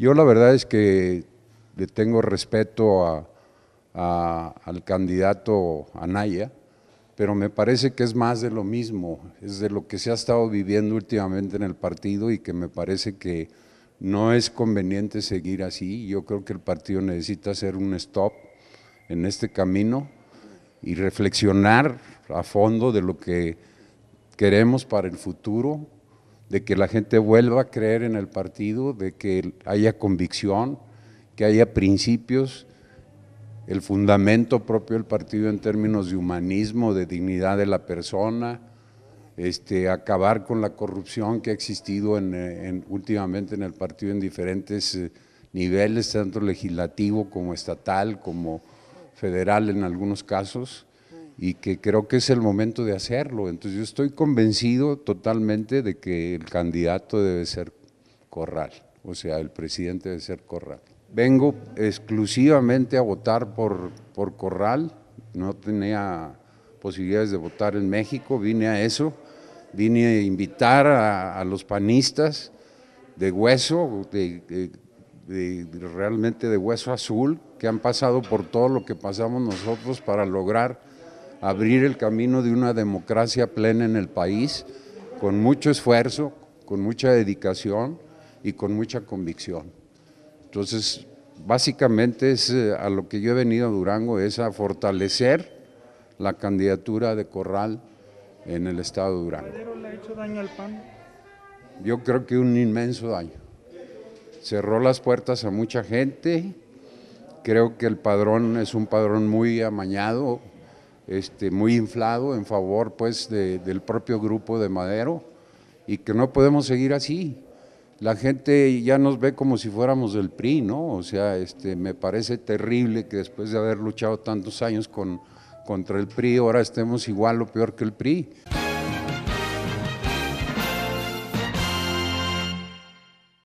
Yo la verdad es que le tengo respeto al candidato Anaya, pero me parece que es más de lo mismo, es de lo que se ha estado viviendo últimamente en el partido y que me parece que no es conveniente seguir así. Yo creo que el partido necesita hacer un stop en este camino y reflexionar a fondo de lo que queremos para el futuro, de que la gente vuelva a creer en el partido, de que haya convicción, que haya principios, el fundamento propio del partido en términos de humanismo, de dignidad de la persona, este, acabar con la corrupción que ha existido últimamente en el partido en diferentes eh, niveles, tanto legislativo como estatal, como federal en algunos casos y que creo que es el momento de hacerlo. Entonces yo estoy convencido totalmente de que el candidato debe ser Corral, o sea, el presidente debe ser Corral. Vengo exclusivamente a votar por, por Corral, no tenía posibilidades de votar en México, vine a eso, vine a invitar a, los panistas de hueso, realmente de hueso azul, que han pasado por todo lo que pasamos nosotros para lograr abrir el camino de una democracia plena en el país, con mucho esfuerzo, con mucha dedicación y con mucha convicción. Entonces, básicamente es eh, a lo que yo he venido a Durango, es a fortalecer la candidatura de Corral en el estado de Durango. le ha hecho daño al PAN? Yo creo que un inmenso daño. Cerró las puertas a mucha gente, creo que el padrón es un padrón muy amañado, este, muy inflado en favor pues del propio grupo de Madero y que no podemos seguir así. La gente ya nos ve como si fuéramos del PRI, ¿no? O sea, este, me parece terrible que después de haber luchado tantos años con, contra el PRI, ahora estemos igual o peor que el PRI.